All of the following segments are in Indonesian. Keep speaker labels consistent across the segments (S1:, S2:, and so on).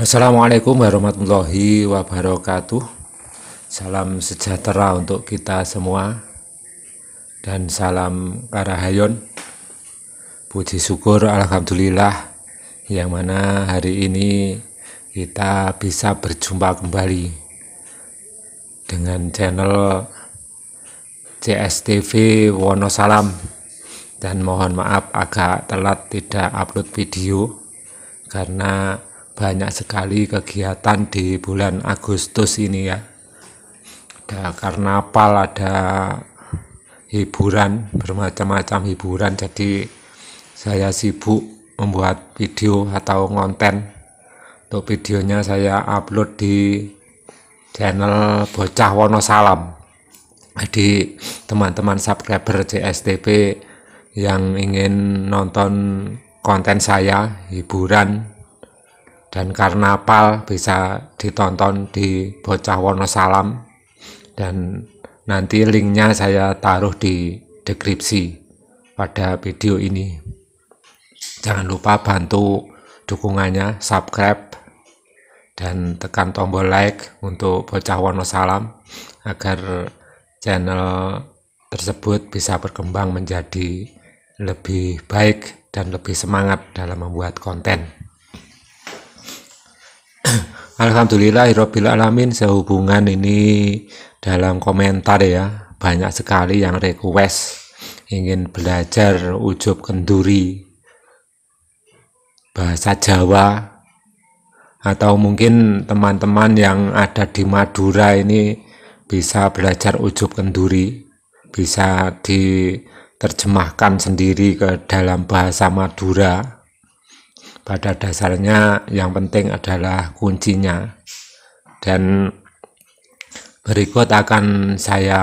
S1: Assalamualaikum warahmatullahi wabarakatuh. Salam sejahtera untuk kita semua dan salam karahayon. Puji syukur alhamdulillah yang mana hari ini kita bisa berjumpa kembali dengan channel CSTV Wonosalam dan mohon maaf agak telat tidak upload video karena banyak sekali kegiatan di bulan Agustus ini ya. Ada karnaval, ada hiburan, bermacam-macam hiburan. Jadi saya sibuk membuat video atau konten. Untuk videonya saya upload di channel Bocah Wonosalam. Jadi teman-teman subscriber CSTP yang ingin nonton konten saya, hiburan, dan karnaval bisa ditonton di Bocah Wonosalam dan nanti linknya saya taruh di deskripsi pada video ini jangan lupa bantu dukungannya subscribe dan tekan tombol like untuk Bocah Wonosalam agar channel tersebut bisa berkembang menjadi lebih baik dan lebih semangat dalam membuat konten. Alhamdulillahirabbil alamin sehubungan ini dalam komentar ya banyak sekali yang request ingin belajar ujub kenduri bahasa Jawa atau mungkin teman-teman yang ada di Madura ini bisa belajar ujub kenduri bisa diterjemahkan sendiri ke dalam bahasa Madura pada dasarnya yang penting adalah kuncinya dan berikut akan saya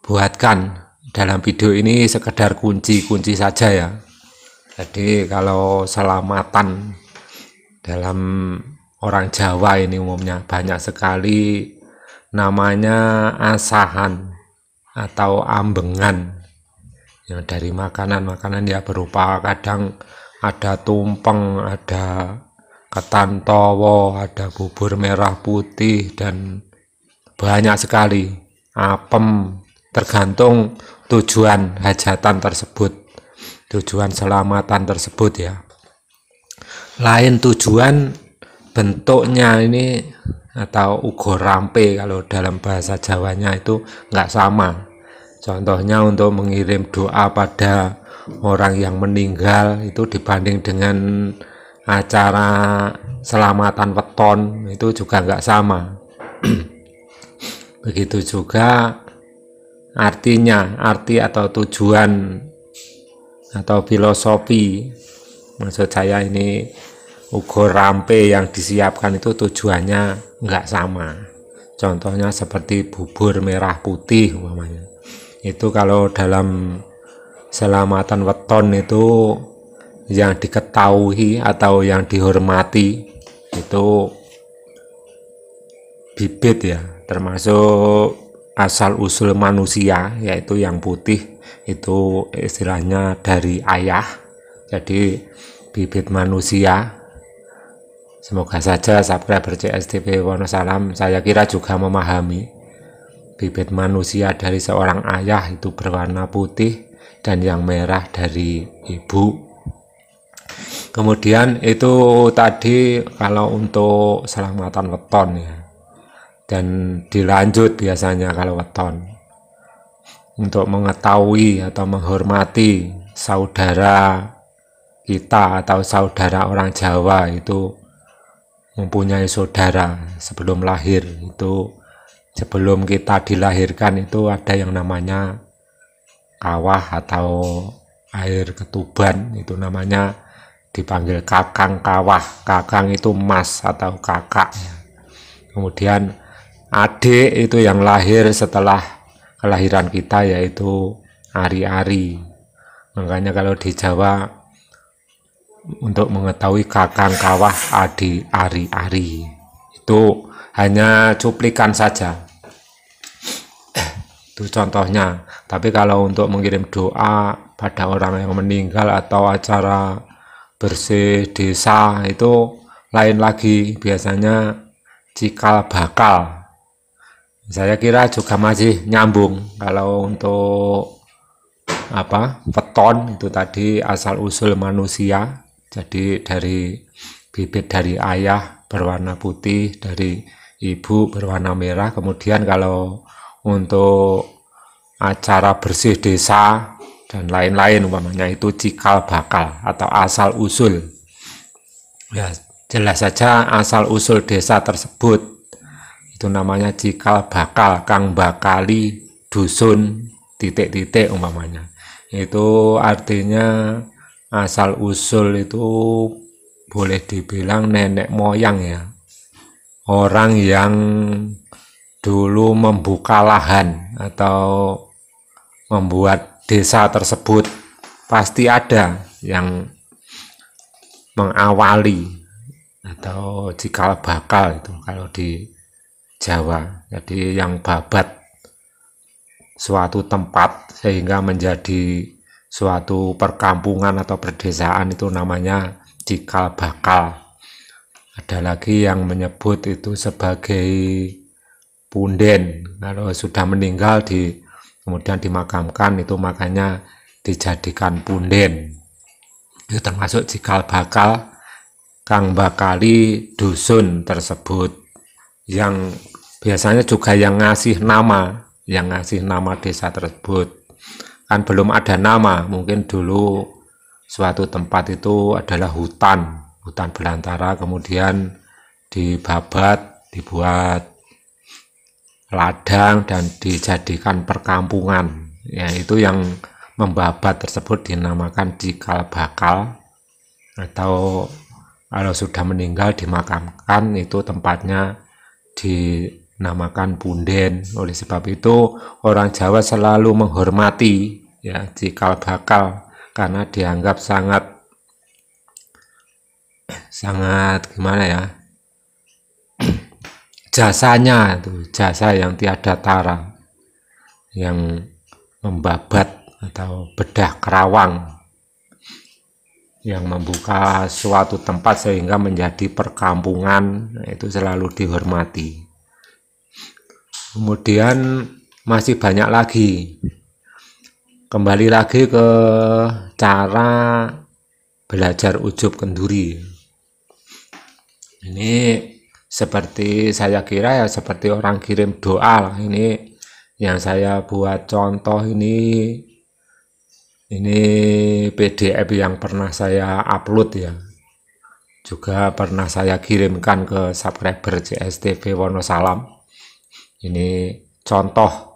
S1: buatkan dalam video ini sekedar kunci-kunci saja ya jadi kalau selamatan dalam orang Jawa ini umumnya banyak sekali namanya asahan atau ambengan ya dari makanan-makanan ya berupa kadang ada tumpeng, ada ketan towo ada bubur merah putih dan banyak sekali apem tergantung tujuan hajatan tersebut, tujuan selamatan tersebut ya. Lain tujuan bentuknya ini atau ugo rampe kalau dalam bahasa Jawanya itu nggak sama Contohnya untuk mengirim doa pada orang yang meninggal itu dibanding dengan acara selamatan weton itu juga nggak sama. Begitu juga artinya, arti atau tujuan atau filosofi maksud saya ini ugo rampe yang disiapkan itu tujuannya nggak sama contohnya seperti bubur merah putih umpamanya itu kalau dalam selamatan weton itu yang diketahui atau yang dihormati itu bibit ya termasuk asal usul manusia yaitu yang putih itu istilahnya dari ayah jadi bibit manusia semoga saja subscriber CSTV Wonosalam saya kira juga memahami bibit manusia dari seorang ayah itu berwarna putih dan yang merah dari ibu. Kemudian itu tadi kalau untuk selamatan weton ya. Dan dilanjut biasanya kalau weton. Untuk mengetahui atau menghormati saudara kita atau saudara orang Jawa itu mempunyai saudara sebelum lahir itu sebelum kita dilahirkan itu ada yang namanya kawah atau air ketuban itu namanya dipanggil kakang kawah kakang itu mas atau kakak kemudian adik itu yang lahir setelah kelahiran kita yaitu ari-ari makanya kalau di Jawa untuk mengetahui kakang kawah adik ari-ari itu hanya cuplikan saja itu contohnya tapi kalau untuk mengirim doa pada orang yang meninggal atau acara bersih desa itu lain lagi biasanya cikal bakal saya kira juga masih nyambung kalau untuk apa peton itu tadi asal usul manusia jadi dari bibit dari ayah berwarna putih dari ibu berwarna merah kemudian kalau untuk acara bersih desa dan lain-lain umpamanya itu cikal bakal atau asal usul ya jelas saja asal usul desa tersebut itu namanya cikal bakal kang bakali dusun titik-titik umpamanya itu artinya asal usul itu boleh dibilang nenek moyang ya orang yang dulu membuka lahan atau membuat desa tersebut pasti ada yang mengawali atau cikal bakal itu kalau di Jawa jadi yang babat suatu tempat sehingga menjadi suatu perkampungan atau perdesaan itu namanya cikal bakal ada lagi yang menyebut itu sebagai punden. Kalau sudah meninggal di kemudian dimakamkan itu makanya dijadikan punden. Itu termasuk cikal bakal kang bakali dusun tersebut yang biasanya juga yang ngasih nama, yang ngasih nama desa tersebut. Kan belum ada nama, mungkin dulu suatu tempat itu adalah hutan hutan belantara kemudian dibabat dibuat ladang dan dijadikan perkampungan ya, itu yang membabat tersebut dinamakan cikal bakal atau kalau sudah meninggal dimakamkan itu tempatnya dinamakan punden oleh sebab itu orang Jawa selalu menghormati ya cikal bakal karena dianggap sangat sangat gimana ya jasanya itu jasa yang tiada tara yang membabat atau bedah kerawang yang membuka suatu tempat sehingga menjadi perkampungan nah, itu selalu dihormati. Kemudian masih banyak lagi. Kembali lagi ke cara belajar ujub kenduri ini seperti saya kira ya seperti orang kirim doa lah ini yang saya buat contoh ini ini PDF yang pernah saya upload ya juga pernah saya kirimkan ke subscriber JSTV Wonosalam ini contoh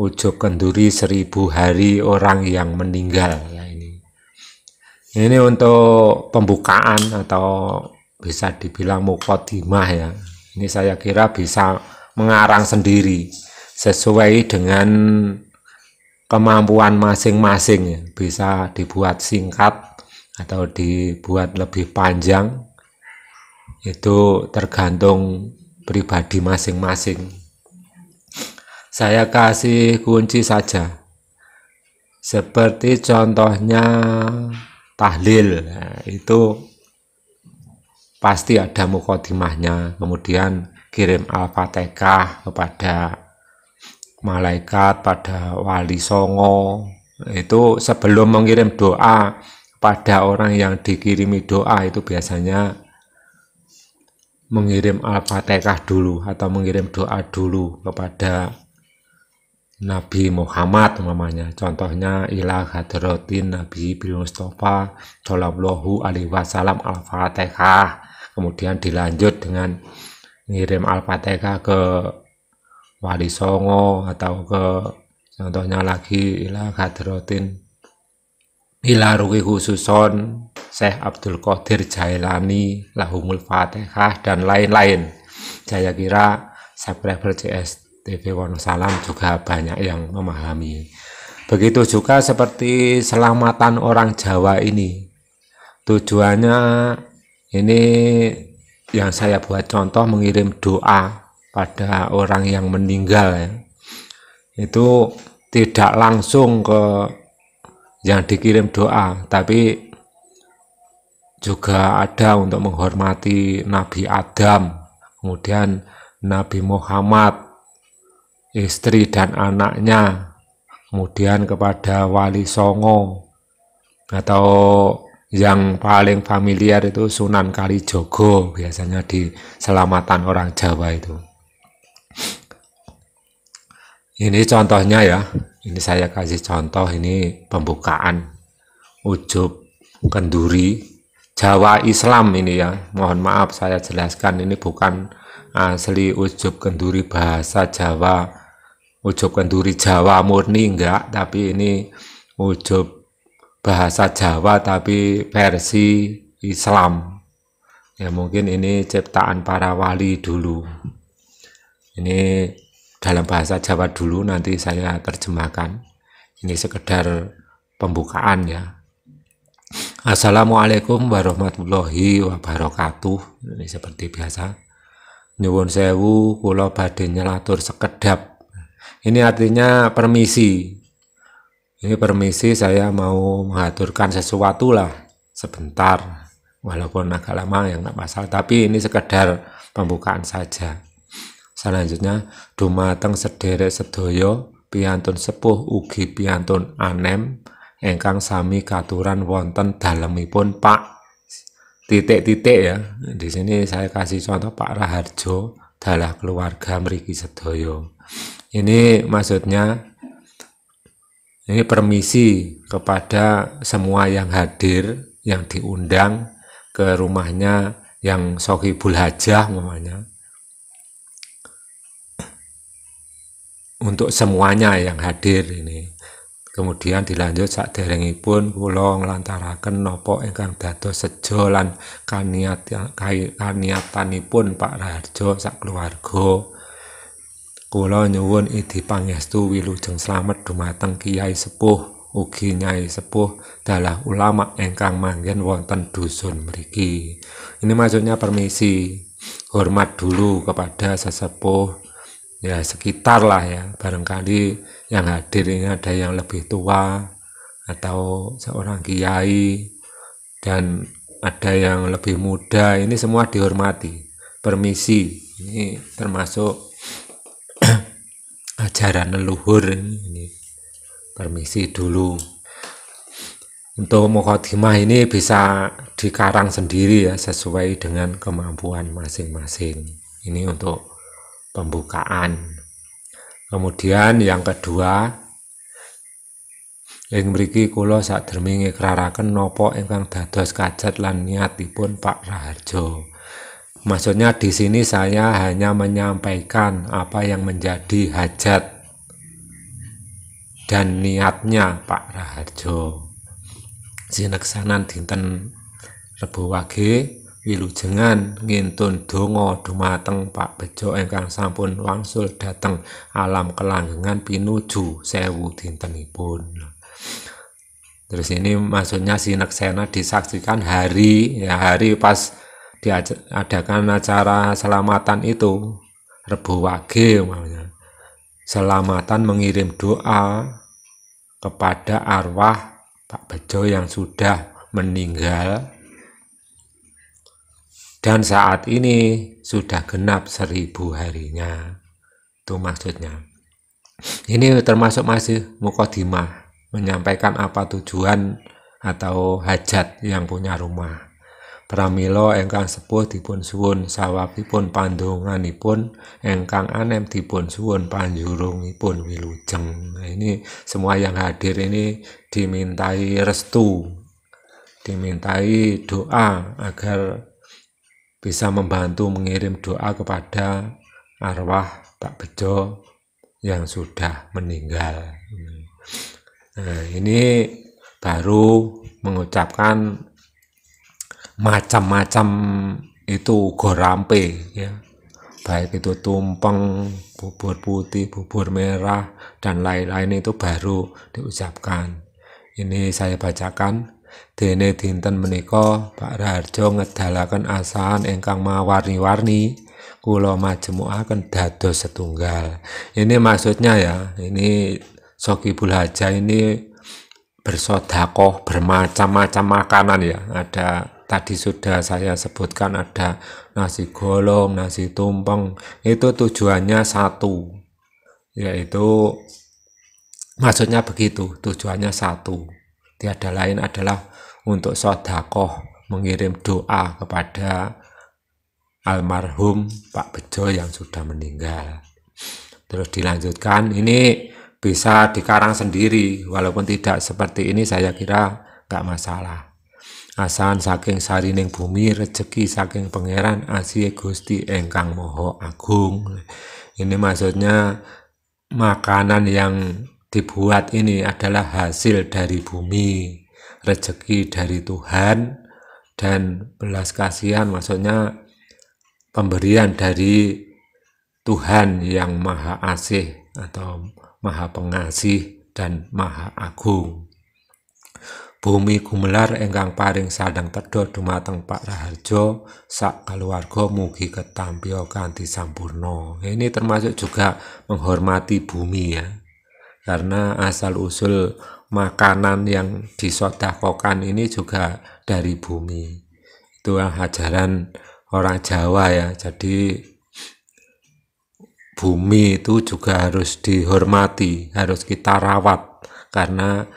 S1: ujuk kenduri seribu hari orang yang meninggal ya ini ini untuk pembukaan atau bisa dibilang mukodimah ya. Ini saya kira bisa mengarang sendiri sesuai dengan kemampuan masing-masing ya. Bisa dibuat singkat atau dibuat lebih panjang. Itu tergantung pribadi masing-masing. Saya kasih kunci saja. Seperti contohnya tahlil. Nah, itu pasti ada mukodimahnya kemudian kirim al-fatihah kepada malaikat pada wali songo itu sebelum mengirim doa pada orang yang dikirimi doa itu biasanya mengirim al-fatihah dulu atau mengirim doa dulu kepada Nabi Muhammad namanya contohnya ilah hadrotin Nabi Bil Mustafa Shallallahu alaihi wasallam al-fatihah kemudian dilanjut dengan ngirim alpateka ke Wali Songo atau ke contohnya lagi ila Hadrotin ila Ruki Khususon Syekh Abdul Qadir Jailani Lahumul Fatihah dan lain-lain saya kira subscriber CS TV Wonosalam juga banyak yang memahami begitu juga seperti selamatan orang Jawa ini tujuannya ini yang saya buat contoh mengirim doa pada orang yang meninggal ya. Itu tidak langsung ke yang dikirim doa, tapi juga ada untuk menghormati Nabi Adam, kemudian Nabi Muhammad, istri dan anaknya, kemudian kepada Wali Songo atau yang paling familiar itu Sunan Kalijogo biasanya di selamatan orang Jawa itu. Ini contohnya ya, ini saya kasih contoh ini pembukaan ujub kenduri Jawa Islam ini ya. Mohon maaf saya jelaskan ini bukan asli ujub kenduri bahasa Jawa, ujub kenduri Jawa murni enggak, tapi ini ujub bahasa Jawa tapi versi Islam. Ya mungkin ini ciptaan para wali dulu. Ini dalam bahasa Jawa dulu nanti saya terjemahkan. Ini sekedar pembukaan ya. Assalamualaikum warahmatullahi wabarakatuh. Ini seperti biasa. Nyuwun sewu kula badhe nyelatur sekedap. Ini artinya permisi ini permisi saya mau mengaturkan sesuatu lah sebentar walaupun agak lama yang nggak masalah tapi ini sekedar pembukaan saja selanjutnya dumateng sederek sedoyo piantun sepuh ugi piantun anem engkang sami katuran wonten dalemipun Pak titik-titik ya di sini saya kasih contoh Pak Raharjo dalah keluarga meriki sedoyo ini maksudnya ini permisi kepada semua yang hadir, yang diundang ke rumahnya yang Sohibul Hajah namanya. Untuk semuanya yang hadir ini. Kemudian dilanjut sak derengi pun pulang napa ingkang dados sejo sejolan kaniat pun Pak Raharjo sak keluarga Kula nyuwun idi pangestu wilujeng slamet dumateng Kiai Sepuh ugi Nyai Sepuh dalah ulama engkang manggen wonten dusun Meriki. Ini maksudnya permisi. Hormat dulu kepada sesepuh ya sekitar lah ya barangkali yang hadir ini ada yang lebih tua atau seorang kiai dan ada yang lebih muda ini semua dihormati permisi ini termasuk ajaran leluhur ini permisi dulu untuk mukhotmah ini bisa dikarang sendiri ya sesuai dengan kemampuan masing-masing ini untuk pembukaan kemudian yang kedua yang beriki kulo saat dermingi kerarakan nopo ingkang dados kajat lan niatipun Pak Raharjo. Maksudnya di sini saya hanya menyampaikan apa yang menjadi hajat dan niatnya Pak Raharjo. Sineksanan dinten Rebo Wage wilujengan ngintun dongo dumateng Pak Bejo engkang sampun wangsul dateng alam kelanggengan pinuju sewu dintenipun. Terus ini maksudnya sineksana disaksikan hari ya hari pas diadakan acara selamatan itu rebu Wage namanya. Selamatan mengirim doa kepada arwah Pak Bejo yang sudah meninggal dan saat ini sudah genap seribu harinya itu maksudnya ini termasuk masih mukodimah menyampaikan apa tujuan atau hajat yang punya rumah Pramilo, engkang sepuh dipun suwun sawabipun pandonganipun engkang anem dipun suwun panjurungipun wilujeng. Nah, ini semua yang hadir ini dimintai restu, dimintai doa agar bisa membantu mengirim doa kepada arwah Pak Bejo yang sudah meninggal. Nah, ini baru mengucapkan macam-macam itu gorampe ya baik itu tumpeng bubur putih bubur merah dan lain-lain itu baru diucapkan ini saya bacakan dene dinten menika Pak Raharjo ngedalaken asahan ingkang mawarni-warni kula majemukaken dados setunggal ini maksudnya ya ini Soki Bulhaja ini bersodakoh bermacam-macam makanan ya ada tadi sudah saya sebutkan ada nasi golong, nasi tumpeng. Itu tujuannya satu, yaitu maksudnya begitu, tujuannya satu. Tiada lain adalah untuk sodakoh mengirim doa kepada almarhum Pak Bejo yang sudah meninggal. Terus dilanjutkan, ini bisa dikarang sendiri, walaupun tidak seperti ini saya kira nggak masalah asahan saking sarining bumi rezeki saking pangeran asih Gusti engkang moho Agung. Ini maksudnya makanan yang dibuat ini adalah hasil dari bumi, rezeki dari Tuhan dan belas kasihan maksudnya pemberian dari Tuhan yang Maha Asih atau Maha Pengasih dan Maha Agung. Bumi gumelar engkang paring sadang tedo dumateng Pak Raharjo sak keluarga mugi ketampio kanti sampurno Ini termasuk juga menghormati bumi ya. Karena asal usul makanan yang disodakokan ini juga dari bumi. Itu hajaran orang Jawa ya. Jadi bumi itu juga harus dihormati, harus kita rawat karena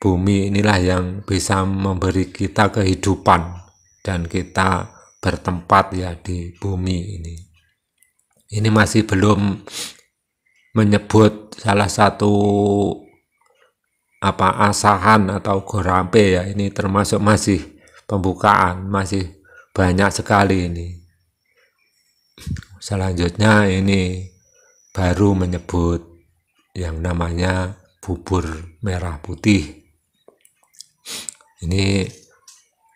S1: bumi inilah yang bisa memberi kita kehidupan dan kita bertempat ya di bumi ini. Ini masih belum menyebut salah satu apa asahan atau gorampe ya ini termasuk masih pembukaan masih banyak sekali ini selanjutnya ini baru menyebut yang namanya bubur merah putih ini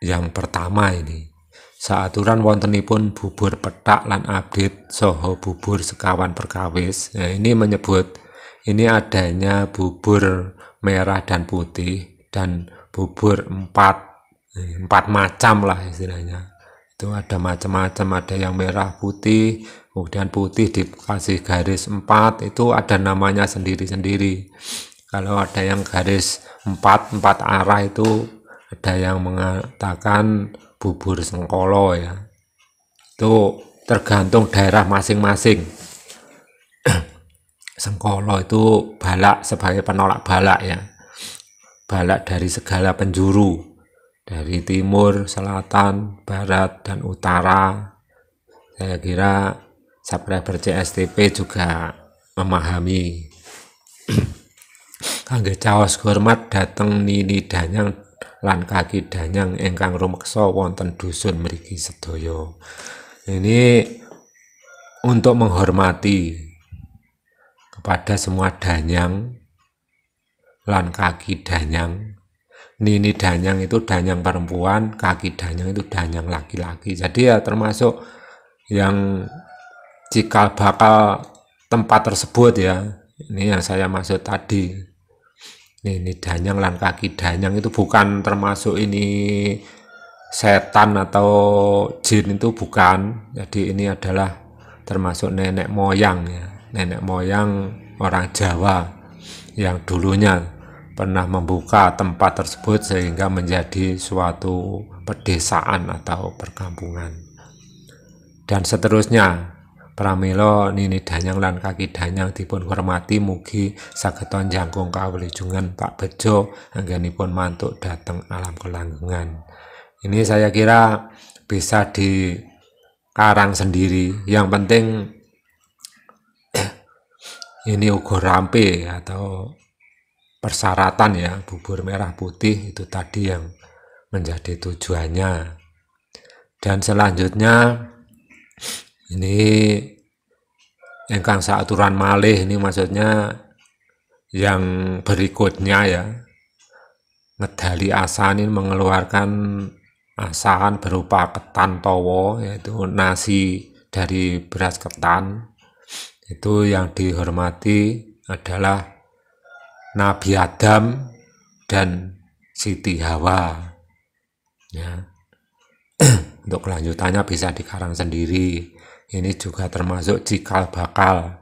S1: yang pertama ini. Saaturan wontenipun bubur petak lan update soho bubur sekawan perkawis. Nah, ya, ini menyebut ini adanya bubur merah dan putih dan bubur empat empat macam lah istilahnya itu ada macam-macam ada yang merah putih kemudian putih dikasih garis empat itu ada namanya sendiri-sendiri kalau ada yang garis empat empat arah itu ada yang mengatakan bubur sengkolo ya itu tergantung daerah masing-masing sengkolo itu balak sebagai penolak balak ya balak dari segala penjuru dari timur, selatan, barat, dan utara saya kira subscriber CSTP juga memahami Kangge cawas hormat datang nini danyang lan kaki danyang engkang sawo wonten dusun meriki sedoyo. Ini untuk menghormati kepada semua danyang lan kaki danyang. Nini danyang itu danyang perempuan, kaki danyang itu danyang laki-laki. Jadi ya termasuk yang cikal bakal tempat tersebut ya. Ini yang saya maksud tadi ini, ini danyang lan kaki danyang itu bukan termasuk ini setan atau jin itu bukan jadi ini adalah termasuk nenek moyang ya nenek moyang orang Jawa yang dulunya pernah membuka tempat tersebut sehingga menjadi suatu pedesaan atau perkampungan dan seterusnya Pramilo nini danyang lan kaki danyang dipun hormati mugi sageton jangkung kawelijungan Pak Bejo anggenipun mantuk dateng alam kelanggengan. Ini saya kira bisa di karang sendiri. Yang penting ini ugo rampe atau persyaratan ya bubur merah putih itu tadi yang menjadi tujuannya. Dan selanjutnya ini engkang saaturan malih ini maksudnya yang berikutnya ya ngedali asanin mengeluarkan asahan berupa ketan towo yaitu nasi dari beras ketan itu yang dihormati adalah Nabi Adam dan Siti Hawa ya untuk kelanjutannya bisa dikarang sendiri ini juga termasuk cikal bakal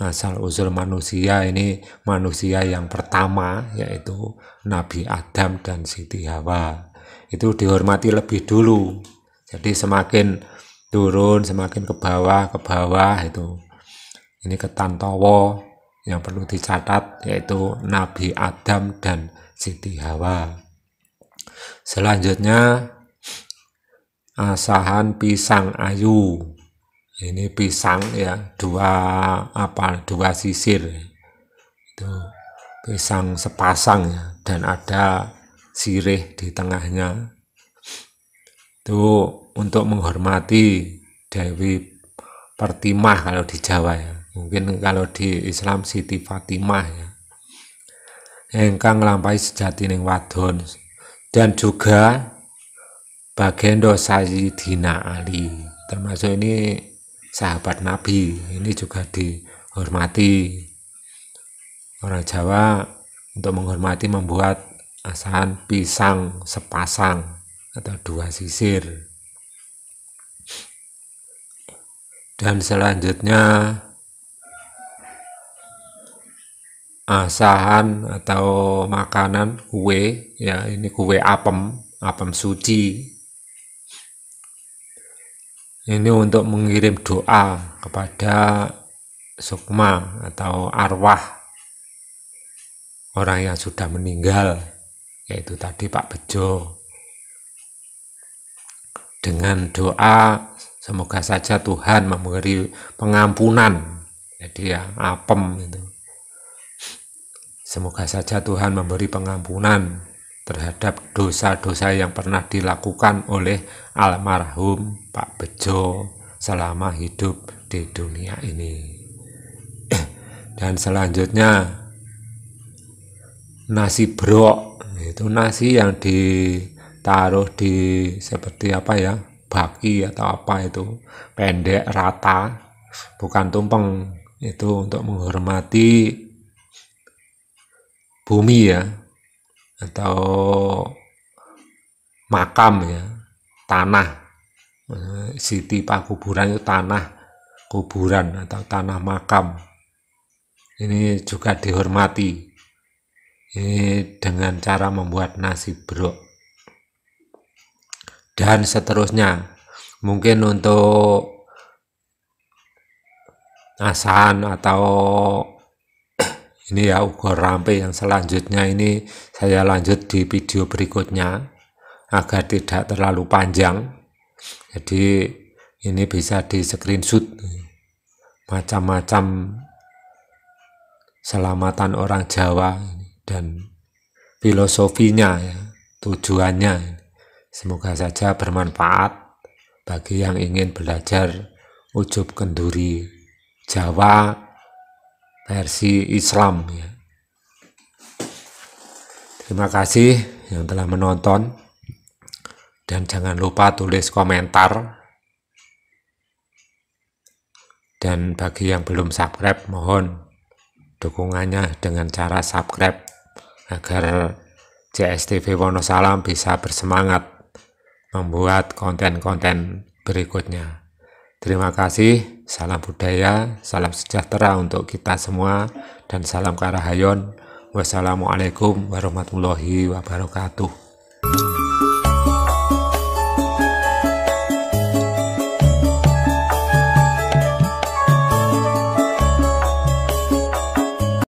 S1: asal usul manusia ini manusia yang pertama yaitu Nabi Adam dan Siti Hawa itu dihormati lebih dulu jadi semakin turun semakin ke bawah ke bawah itu ini ketantowo yang perlu dicatat yaitu Nabi Adam dan Siti Hawa selanjutnya asahan pisang ayu ini pisang ya dua apa dua sisir itu pisang sepasang ya dan ada sirih di tengahnya itu untuk menghormati Dewi Pertimah kalau di Jawa ya mungkin kalau di Islam Siti Fatimah ya engkang ngelampai sejati ning wadon dan juga bagian dosa Dina Ali termasuk ini sahabat Nabi ini juga dihormati orang Jawa untuk menghormati membuat asahan pisang sepasang atau dua sisir dan selanjutnya asahan atau makanan kue ya ini kue apem apem suci ini untuk mengirim doa kepada sukma atau arwah orang yang sudah meninggal yaitu tadi Pak Bejo dengan doa semoga saja Tuhan memberi pengampunan jadi ya apem itu semoga saja Tuhan memberi pengampunan terhadap dosa-dosa yang pernah dilakukan oleh almarhum Pak Bejo selama hidup di dunia ini. Dan selanjutnya nasi brok itu nasi yang ditaruh di seperti apa ya baki atau apa itu pendek rata bukan tumpeng itu untuk menghormati bumi ya atau makam ya tanah siti pakuburan itu tanah kuburan atau tanah makam ini juga dihormati ini dengan cara membuat nasi brok dan seterusnya mungkin untuk asahan atau ini ya ukur rampe yang selanjutnya ini saya lanjut di video berikutnya agar tidak terlalu panjang jadi ini bisa di screenshot macam-macam selamatan orang Jawa dan filosofinya ya, tujuannya semoga saja bermanfaat bagi yang ingin belajar ujub kenduri Jawa versi Islam ya. Terima kasih yang telah menonton dan jangan lupa tulis komentar dan bagi yang belum subscribe mohon dukungannya dengan cara subscribe agar JSTV Wonosalam bisa bersemangat membuat konten-konten berikutnya. Terima kasih, salam budaya, salam sejahtera untuk kita semua, dan salam karahayon. Wassalamualaikum warahmatullahi wabarakatuh.